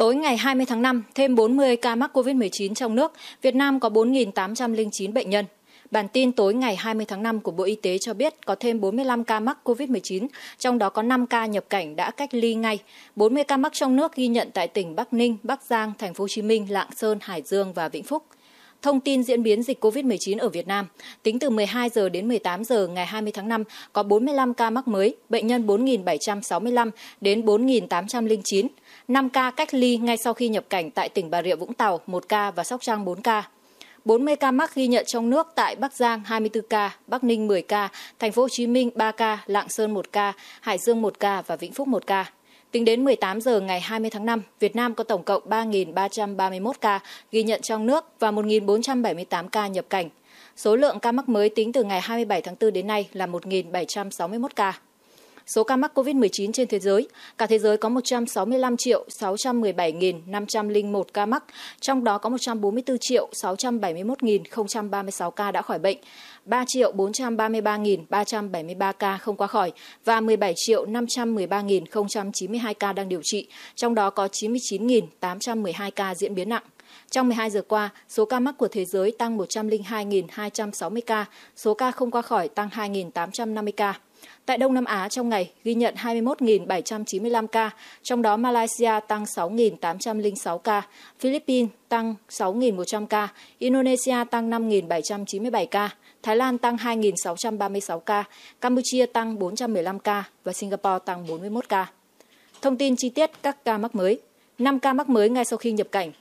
Tối ngày 20 tháng 5, thêm 40 ca mắc COVID-19 trong nước, Việt Nam có 4.809 bệnh nhân. Bản tin tối ngày 20 tháng 5 của Bộ Y tế cho biết có thêm 45 ca mắc COVID-19, trong đó có 5 ca nhập cảnh đã cách ly ngay. 40 ca mắc trong nước ghi nhận tại tỉnh Bắc Ninh, Bắc Giang, Thành phố Hồ Chí Minh, Lạng Sơn, Hải Dương và Vĩnh Phúc. Thông tin diễn biến dịch COVID-19 ở Việt Nam, tính từ 12 giờ đến 18 giờ ngày 20 tháng 5 có 45 ca mắc mới, bệnh nhân 4.765 đến 4.809. 5 ca cách ly ngay sau khi nhập cảnh tại tỉnh Bà Rịa Vũng Tàu 1 ca và Sóc Trăng 4 ca. 40 ca mắc ghi nhận trong nước tại Bắc Giang 24 ca, Bắc Ninh 10 ca, Thành phố Hồ Chí Minh 3 ca, Lạng Sơn 1 ca, Hải Dương 1 ca và Vĩnh Phúc 1 ca. Tính đến 18 giờ ngày 20 tháng 5, Việt Nam có tổng cộng 3.331 ca ghi nhận trong nước và 1.478 ca nhập cảnh. Số lượng ca mắc mới tính từ ngày 27 tháng 4 đến nay là 1.761 ca số ca mắc COVID-19 trên thế giới. Cả thế giới có 165 triệu 617.501 ca mắc, trong đó có 144 triệu 671.036 ca đã khỏi bệnh, 3 triệu 433.373 ca không qua khỏi và 17 triệu 513.092 ca đang điều trị, trong đó có 99.812 ca diễn biến nặng. Trong 12 giờ qua, số ca mắc của thế giới tăng 102.260 ca, số ca không qua khỏi tăng 2.850 ca. Tại Đông Nam Á trong ngày ghi nhận 21.795 ca, trong đó Malaysia tăng 6.806 ca, Philippines tăng 6.100 ca, Indonesia tăng 5.797 ca, Thái Lan tăng 2.636 ca, Campuchia tăng 415 ca và Singapore tăng 41 ca. Thông tin chi tiết các ca mắc mới. 5 ca mắc mới ngay sau khi nhập cảnh,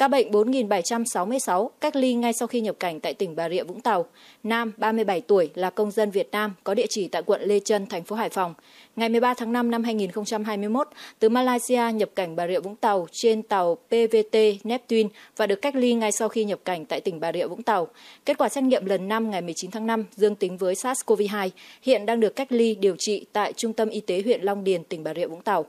Ca bệnh 4.766 cách ly ngay sau khi nhập cảnh tại tỉnh Bà Rịa Vũng Tàu. Nam 37 tuổi là công dân Việt Nam có địa chỉ tại quận Lê Trân, thành phố Hải Phòng. Ngày 13 tháng 5 năm 2021, từ Malaysia nhập cảnh Bà Rịa Vũng Tàu trên tàu PVT Neptune và được cách ly ngay sau khi nhập cảnh tại tỉnh Bà Rịa Vũng Tàu. Kết quả xét nghiệm lần 5 ngày 19 tháng 5 dương tính với SARS-CoV-2, hiện đang được cách ly điều trị tại Trung tâm Y tế huyện Long Điền, tỉnh Bà Rịa Vũng Tàu.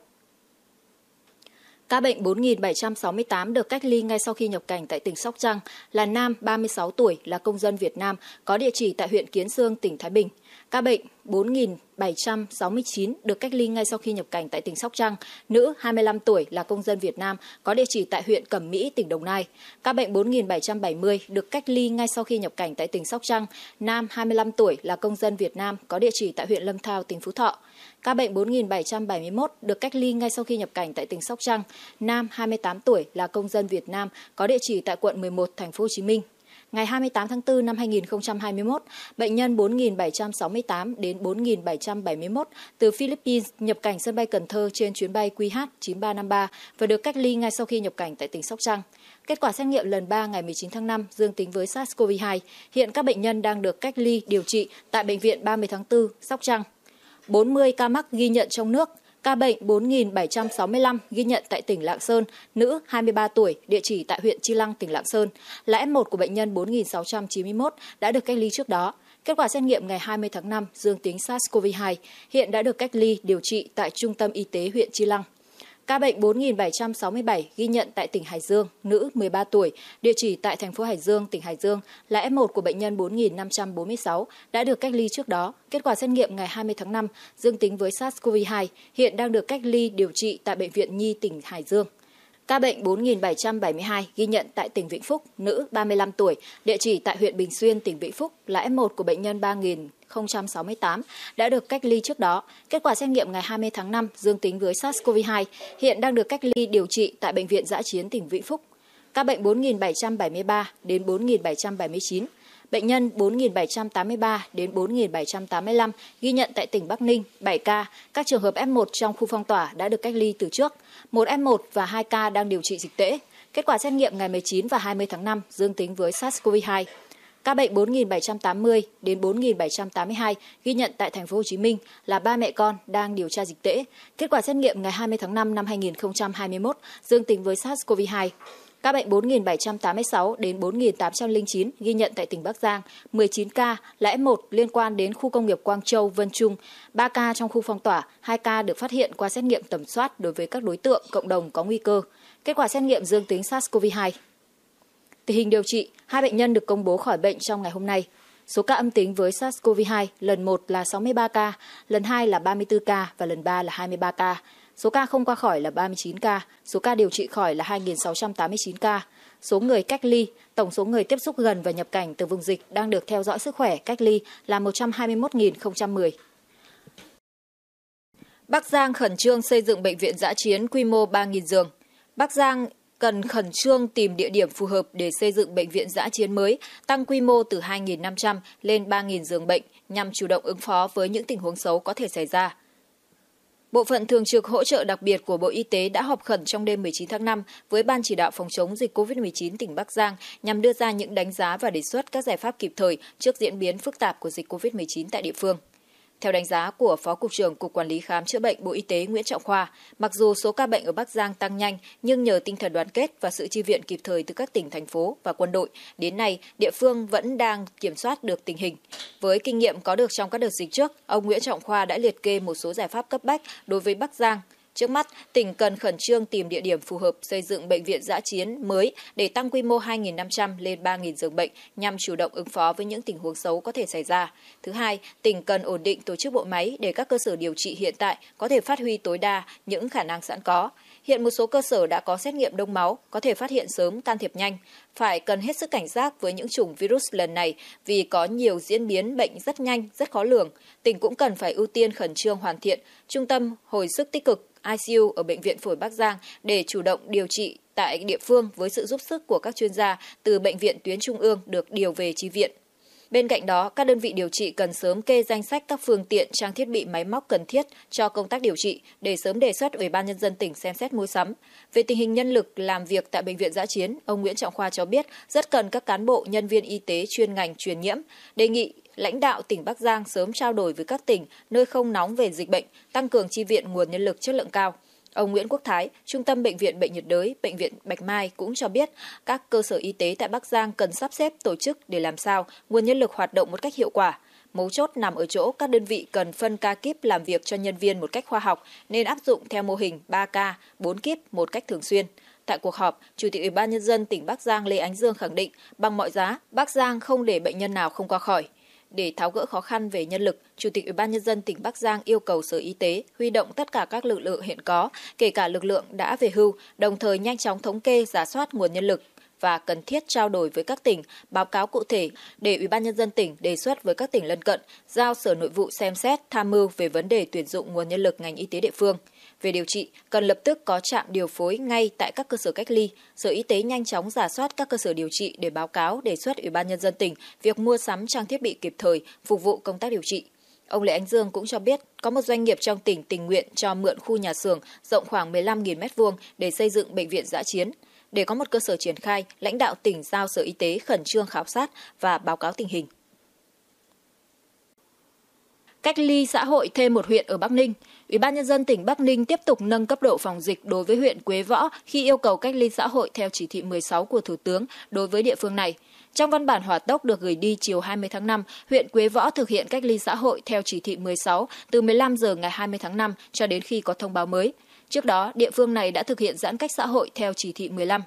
Ca bệnh 4.768 được cách ly ngay sau khi nhập cảnh tại tỉnh Sóc Trăng là nam 36 tuổi, là công dân Việt Nam, có địa chỉ tại huyện Kiến Sương, tỉnh Thái Bình. Ca bệnh 4.769 được cách ly ngay sau khi nhập cảnh tại tỉnh Sóc Trăng, nữ 25 tuổi là công dân Việt Nam, có địa chỉ tại huyện Cẩm Mỹ, tỉnh Đồng Nai. Ca bệnh 4.770 được cách ly ngay sau khi nhập cảnh tại tỉnh Sóc Trăng, nam 25 tuổi là công dân Việt Nam, có địa chỉ tại huyện Lâm Thao, tỉnh Phú Thọ. Ca bệnh 4.771 được cách ly ngay sau khi nhập cảnh tại tỉnh Sóc Trăng, nam 28 tuổi là công dân Việt Nam có địa chỉ tại quận 11 thành phố Hồ Chí Minh. Ngày 28 tháng 4 năm 2021, bệnh nhân 4.768 đến 4.771 từ Philippines nhập cảnh sân bay Cần Thơ trên chuyến bay QH9353 và được cách ly ngay sau khi nhập cảnh tại tỉnh Sóc Trăng. Kết quả xét nghiệm lần 3 ngày 19 tháng 5 dương tính với SARS-CoV-2. Hiện các bệnh nhân đang được cách ly điều trị tại Bệnh viện 30 tháng 4, Sóc Trăng. 40 ca mắc ghi nhận trong nước, ca bệnh 4.765 ghi nhận tại tỉnh Lạng Sơn, nữ 23 tuổi, địa chỉ tại huyện Chi Lăng, tỉnh Lạng Sơn, là F1 của bệnh nhân 4.691 đã được cách ly trước đó. Kết quả xét nghiệm ngày 20 tháng 5 dương tính SARS-CoV-2, hiện đã được cách ly điều trị tại Trung tâm Y tế huyện Chi Lăng. Ca bệnh 4.767 ghi nhận tại tỉnh Hải Dương, nữ 13 tuổi, địa chỉ tại thành phố Hải Dương, tỉnh Hải Dương là F1 của bệnh nhân 4.546 đã được cách ly trước đó. Kết quả xét nghiệm ngày 20 tháng 5 dương tính với SARS-CoV-2, hiện đang được cách ly điều trị tại Bệnh viện Nhi tỉnh Hải Dương. Ca bệnh 4772 ghi nhận tại tỉnh Vĩnh Phúc, nữ 35 tuổi, địa chỉ tại huyện Bình Xuyên, tỉnh Vĩnh Phúc là F1 của bệnh nhân 3068 đã được cách ly trước đó. Kết quả xét nghiệm ngày 20 tháng 5 dương tính với SARS-CoV-2, hiện đang được cách ly điều trị tại bệnh viện Giã chiến tỉnh Vĩnh Phúc. Ca bệnh 4773 đến 4779 Bệnh nhân 4.783 đến 4.785 ghi nhận tại tỉnh Bắc Ninh 7 ca. Các trường hợp F1 trong khu phong tỏa đã được cách ly từ trước. Một F1 và 2 ca đang điều trị dịch tễ. Kết quả xét nghiệm ngày 19 và 20 tháng 5 dương tính với SARS-CoV-2. Ca bệnh 4.780 đến 4.782 ghi nhận tại thành phố Hồ Chí Minh là ba mẹ con đang điều tra dịch tễ. Kết quả xét nghiệm ngày 20 tháng 5 năm 2021 dương tính với SARS-CoV-2. Các bệnh 4.786 đến 4.809 ghi nhận tại tỉnh Bắc Giang, 19 ca là F1 liên quan đến khu công nghiệp Quang Châu, Vân Trung, 3 ca trong khu phong tỏa, 2 ca được phát hiện qua xét nghiệm tầm soát đối với các đối tượng cộng đồng có nguy cơ. Kết quả xét nghiệm dương tính SARS-CoV-2. Tình hình điều trị, hai bệnh nhân được công bố khỏi bệnh trong ngày hôm nay. Số ca âm tính với SARS-CoV-2 lần 1 là 63 ca, lần 2 là 34 ca và lần 3 là 23 ca. Số ca không qua khỏi là 39 ca, số ca điều trị khỏi là 2.689 ca. Số người cách ly, tổng số người tiếp xúc gần và nhập cảnh từ vùng dịch đang được theo dõi sức khỏe cách ly là 121.010. Bắc Giang khẩn trương xây dựng bệnh viện giã chiến quy mô 3.000 giường. Bắc Giang cần khẩn trương tìm địa điểm phù hợp để xây dựng bệnh viện giã chiến mới, tăng quy mô từ 2.500 lên 3.000 giường bệnh nhằm chủ động ứng phó với những tình huống xấu có thể xảy ra. Bộ phận thường trực hỗ trợ đặc biệt của Bộ Y tế đã họp khẩn trong đêm 19 tháng 5 với Ban chỉ đạo phòng chống dịch COVID-19 tỉnh Bắc Giang nhằm đưa ra những đánh giá và đề xuất các giải pháp kịp thời trước diễn biến phức tạp của dịch COVID-19 tại địa phương. Theo đánh giá của Phó Cục trưởng Cục Quản lý Khám chữa bệnh Bộ Y tế Nguyễn Trọng Khoa, mặc dù số ca bệnh ở Bắc Giang tăng nhanh, nhưng nhờ tinh thần đoàn kết và sự chi viện kịp thời từ các tỉnh, thành phố và quân đội, đến nay địa phương vẫn đang kiểm soát được tình hình. Với kinh nghiệm có được trong các đợt dịch trước, ông Nguyễn Trọng Khoa đã liệt kê một số giải pháp cấp bách đối với Bắc Giang – Trước mắt, tỉnh cần khẩn trương tìm địa điểm phù hợp xây dựng bệnh viện giã chiến mới để tăng quy mô 2.500 lên 3.000 giường bệnh nhằm chủ động ứng phó với những tình huống xấu có thể xảy ra. Thứ hai, tỉnh cần ổn định tổ chức bộ máy để các cơ sở điều trị hiện tại có thể phát huy tối đa những khả năng sẵn có. Hiện một số cơ sở đã có xét nghiệm đông máu, có thể phát hiện sớm, can thiệp nhanh. Phải cần hết sức cảnh giác với những chủng virus lần này vì có nhiều diễn biến bệnh rất nhanh, rất khó lường. Tỉnh cũng cần phải ưu tiên khẩn trương hoàn thiện trung tâm hồi sức tích cực ICU ở Bệnh viện Phổi Bắc Giang để chủ động điều trị tại địa phương với sự giúp sức của các chuyên gia từ bệnh viện tuyến trung ương được điều về chi viện. Bên cạnh đó, các đơn vị điều trị cần sớm kê danh sách các phương tiện, trang thiết bị máy móc cần thiết cho công tác điều trị để sớm đề xuất Ủy ban nhân dân tỉnh xem xét mua sắm. Về tình hình nhân lực làm việc tại bệnh viện giã chiến, ông Nguyễn Trọng Khoa cho biết rất cần các cán bộ, nhân viên y tế chuyên ngành truyền nhiễm, đề nghị lãnh đạo tỉnh Bắc Giang sớm trao đổi với các tỉnh nơi không nóng về dịch bệnh, tăng cường chi viện nguồn nhân lực chất lượng cao. Ông Nguyễn Quốc Thái, Trung tâm Bệnh viện Bệnh nhiệt đới, Bệnh viện Bạch Mai cũng cho biết các cơ sở y tế tại Bắc Giang cần sắp xếp tổ chức để làm sao nguồn nhân lực hoạt động một cách hiệu quả. Mấu chốt nằm ở chỗ các đơn vị cần phân ca kíp làm việc cho nhân viên một cách khoa học nên áp dụng theo mô hình 3 ca, 4 kíp một cách thường xuyên. Tại cuộc họp, Chủ tịch Ủy ban nhân dân tỉnh Bắc Giang Lê Ánh Dương khẳng định bằng mọi giá, Bắc Giang không để bệnh nhân nào không qua khỏi. Để tháo gỡ khó khăn về nhân lực, Chủ tịch Ủy ban nhân dân tỉnh Bắc Giang yêu cầu Sở Y tế huy động tất cả các lực lượng hiện có, kể cả lực lượng đã về hưu, đồng thời nhanh chóng thống kê, giả soát nguồn nhân lực, và cần thiết trao đổi với các tỉnh báo cáo cụ thể để Ủy ban nhân dân tỉnh đề xuất với các tỉnh lân cận giao Sở Nội vụ xem xét tham mưu về vấn đề tuyển dụng nguồn nhân lực ngành y tế địa phương. Về điều trị, cần lập tức có trạm điều phối ngay tại các cơ sở cách ly. Sở Y tế nhanh chóng giả soát các cơ sở điều trị để báo cáo đề xuất Ủy ban nhân dân tỉnh việc mua sắm trang thiết bị kịp thời phục vụ công tác điều trị. Ông Lê Ánh Dương cũng cho biết có một doanh nghiệp trong tỉnh tình nguyện cho mượn khu nhà xưởng rộng khoảng 15.000 m2 để xây dựng bệnh viện giã chiến. Để có một cơ sở triển khai, lãnh đạo tỉnh giao Sở Y tế khẩn trương khảo sát và báo cáo tình hình. Cách ly xã hội thêm một huyện ở Bắc Ninh. Ủy ban nhân dân tỉnh Bắc Ninh tiếp tục nâng cấp độ phòng dịch đối với huyện Quế Võ khi yêu cầu cách ly xã hội theo chỉ thị 16 của Thủ tướng đối với địa phương này. Trong văn bản hỏa tốc được gửi đi chiều 20 tháng 5, huyện Quế Võ thực hiện cách ly xã hội theo chỉ thị 16 từ 15 giờ ngày 20 tháng 5 cho đến khi có thông báo mới. Trước đó, địa phương này đã thực hiện giãn cách xã hội theo chỉ thị 15.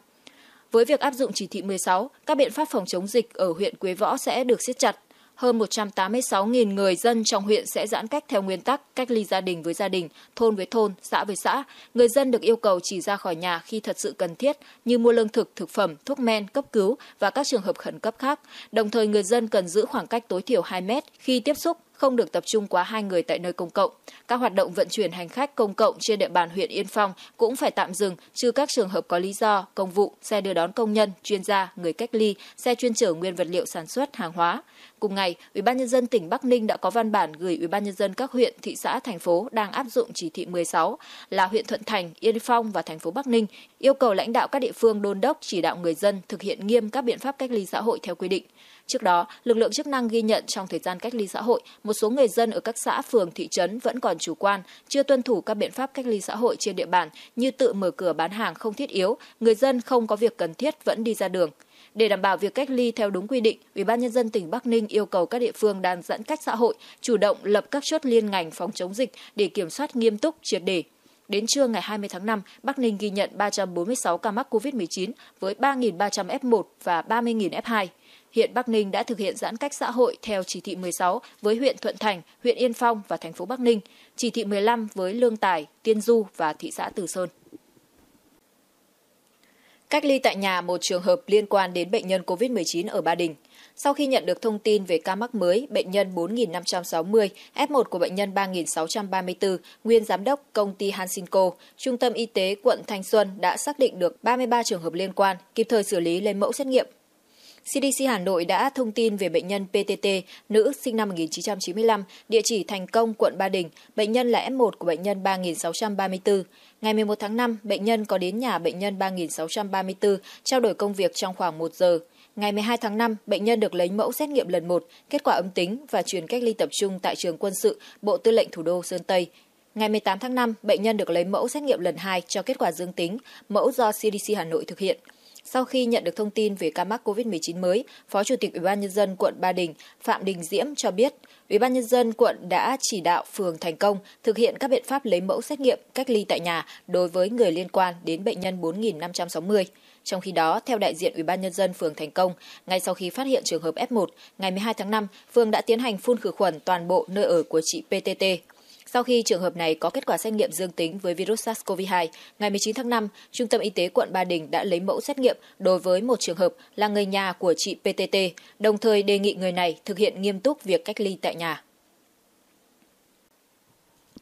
Với việc áp dụng chỉ thị 16, các biện pháp phòng chống dịch ở huyện Quế Võ sẽ được siết chặt. Hơn 186.000 người dân trong huyện sẽ giãn cách theo nguyên tắc cách ly gia đình với gia đình, thôn với thôn, xã với xã. Người dân được yêu cầu chỉ ra khỏi nhà khi thật sự cần thiết như mua lương thực, thực phẩm, thuốc men, cấp cứu và các trường hợp khẩn cấp khác. Đồng thời người dân cần giữ khoảng cách tối thiểu 2 mét khi tiếp xúc không được tập trung quá hai người tại nơi công cộng. Các hoạt động vận chuyển hành khách công cộng trên địa bàn huyện Yên Phong cũng phải tạm dừng, trừ các trường hợp có lý do, công vụ, xe đưa đón công nhân, chuyên gia, người cách ly, xe chuyên chở nguyên vật liệu sản xuất, hàng hóa. Cùng ngày, UBND tỉnh Bắc Ninh đã có văn bản gửi UBND các huyện, thị xã, thành phố đang áp dụng chỉ thị 16 là huyện Thuận Thành, Yên Phong và thành phố Bắc Ninh, yêu cầu lãnh đạo các địa phương đôn đốc chỉ đạo người dân thực hiện nghiêm các biện pháp cách ly xã hội theo quy định. Trước đó, lực lượng chức năng ghi nhận trong thời gian cách ly xã hội, một số người dân ở các xã, phường, thị trấn vẫn còn chủ quan, chưa tuân thủ các biện pháp cách ly xã hội trên địa bàn như tự mở cửa bán hàng không thiết yếu, người dân không có việc cần thiết vẫn đi ra đường. Để đảm bảo việc cách ly theo đúng quy định, Ủy ban nhân dân tỉnh Bắc Ninh yêu cầu các địa phương đang giãn cách xã hội chủ động lập các chốt liên ngành phòng chống dịch để kiểm soát nghiêm túc triệt đề. Đến trưa ngày 20 tháng 5, Bắc Ninh ghi nhận 346 ca mắc COVID-19 với 3.300 F1 và 30.000 F2 hiện Bắc Ninh đã thực hiện giãn cách xã hội theo chỉ thị 16 với huyện Thuận Thành, huyện Yên Phong và thành phố Bắc Ninh, chỉ thị 15 với Lương Tài, Tiên Du và thị xã Từ Sơn. Cách ly tại nhà một trường hợp liên quan đến bệnh nhân COVID-19 ở Ba Đình. Sau khi nhận được thông tin về ca mắc mới, bệnh nhân 4.560, F1 của bệnh nhân 3.634, nguyên giám đốc công ty Hansinco, Trung tâm Y tế quận Thanh Xuân đã xác định được 33 trường hợp liên quan, kịp thời xử lý lấy mẫu xét nghiệm CDC Hà Nội đã thông tin về bệnh nhân PTT, nữ sinh năm 1995, địa chỉ Thành Công, quận Ba Đình. Bệnh nhân là F1 của bệnh nhân 3634. Ngày 11 tháng 5, bệnh nhân có đến nhà bệnh nhân 3634 trao đổi công việc trong khoảng 1 giờ. Ngày 12 tháng 5, bệnh nhân được lấy mẫu xét nghiệm lần 1, kết quả âm tính và chuyển cách ly tập trung tại trường quân sự Bộ Tư lệnh Thủ đô Sơn Tây. Ngày 18 tháng 5, bệnh nhân được lấy mẫu xét nghiệm lần 2 cho kết quả dương tính, mẫu do CDC Hà Nội thực hiện. Sau khi nhận được thông tin về ca mắc COVID-19 mới, Phó Chủ tịch Ủy ban nhân dân quận Ba Đình Phạm Đình Diễm cho biết, Ủy ban nhân dân quận đã chỉ đạo phường Thành Công thực hiện các biện pháp lấy mẫu xét nghiệm cách ly tại nhà đối với người liên quan đến bệnh nhân 4560. Trong khi đó, theo đại diện Ủy ban nhân dân phường Thành Công, ngay sau khi phát hiện trường hợp F1, ngày 12 tháng 5, phường đã tiến hành phun khử khuẩn toàn bộ nơi ở của chị PTT sau khi trường hợp này có kết quả xét nghiệm dương tính với virus SARS-CoV-2, ngày 19 tháng 5, Trung tâm Y tế quận Ba Đình đã lấy mẫu xét nghiệm đối với một trường hợp là người nhà của chị PTT, đồng thời đề nghị người này thực hiện nghiêm túc việc cách ly tại nhà.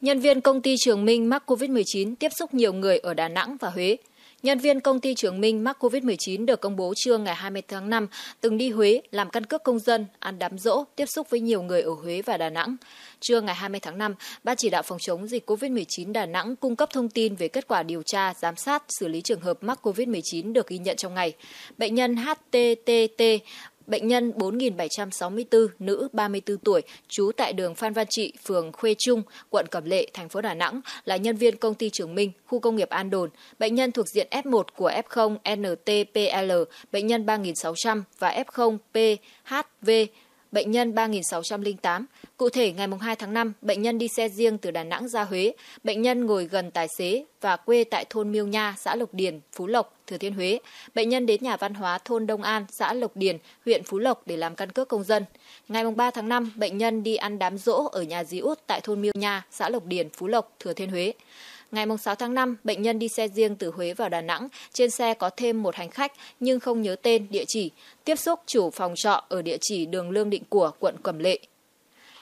Nhân viên công ty Trường Minh mắc COVID-19 tiếp xúc nhiều người ở Đà Nẵng và Huế. Nhân viên công ty Trường Minh mắc COVID-19 được công bố trưa ngày 20 tháng 5 từng đi Huế làm căn cước công dân, ăn đám rỗ, tiếp xúc với nhiều người ở Huế và Đà Nẵng. Trưa ngày 20 tháng 5, Ban chỉ đạo phòng chống dịch COVID-19 Đà Nẵng cung cấp thông tin về kết quả điều tra, giám sát, xử lý trường hợp mắc COVID-19 được ghi nhận trong ngày. Bệnh nhân HTTT Bệnh nhân 4764, nữ 34 tuổi, trú tại đường Phan Văn Trị, phường Khuê Trung, quận Cẩm Lệ, thành phố Đà Nẵng, là nhân viên công ty Trường Minh, khu công nghiệp An Đồn. Bệnh nhân thuộc diện F1 của F0 NTPL, bệnh nhân 3600 và F0 PHV, bệnh nhân 3608. Cụ thể, ngày 2 tháng 5, bệnh nhân đi xe riêng từ Đà Nẵng ra Huế. Bệnh nhân ngồi gần tài xế và quê tại thôn Miêu Nha, xã Lộc Điền, Phú Lộc, Thừa Thiên Huế. Bệnh nhân đến nhà văn hóa thôn Đông An, xã Lộc Điền, huyện Phú Lộc để làm căn cước công dân. Ngày 3 tháng 5, bệnh nhân đi ăn đám rỗ ở nhà dì út tại thôn Miêu Nha, xã Lộc Điền, Phú Lộc, Thừa Thiên Huế. Ngày 6 tháng 5, bệnh nhân đi xe riêng từ Huế vào Đà Nẵng. Trên xe có thêm một hành khách nhưng không nhớ tên, địa chỉ. Tiếp xúc chủ phòng trọ ở địa chỉ đường Lương Định Của, quận Cẩm Lệ.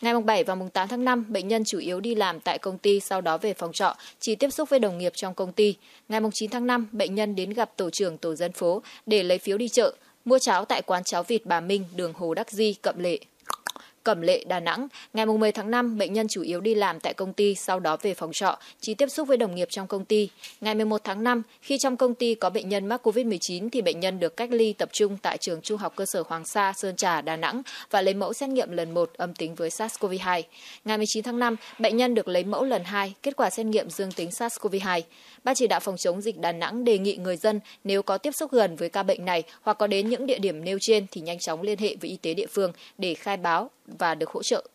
Ngày 7 và 8 tháng 5, bệnh nhân chủ yếu đi làm tại công ty sau đó về phòng trọ, chỉ tiếp xúc với đồng nghiệp trong công ty. Ngày 9 tháng 5, bệnh nhân đến gặp tổ trưởng tổ dân phố để lấy phiếu đi chợ, mua cháo tại quán cháo vịt bà Minh, đường Hồ Đắc Di, Cậm Lệ. Cẩm Lệ, Đà Nẵng. Ngày 10 tháng 5, bệnh nhân chủ yếu đi làm tại công ty, sau đó về phòng trọ, chỉ tiếp xúc với đồng nghiệp trong công ty. Ngày 11 tháng 5, khi trong công ty có bệnh nhân mắc COVID-19 thì bệnh nhân được cách ly tập trung tại trường Trung học cơ sở Hoàng Sa, Sơn Trà, Đà Nẵng và lấy mẫu xét nghiệm lần 1 âm tính với SARS-CoV-2. Ngày 19 tháng 5, bệnh nhân được lấy mẫu lần 2, kết quả xét nghiệm dương tính SARS-CoV-2. Ban chỉ đạo phòng chống dịch Đà Nẵng đề nghị người dân nếu có tiếp xúc gần với ca bệnh này hoặc có đến những địa điểm nêu trên thì nhanh chóng liên hệ với y tế địa phương để khai báo, và được hỗ trợ.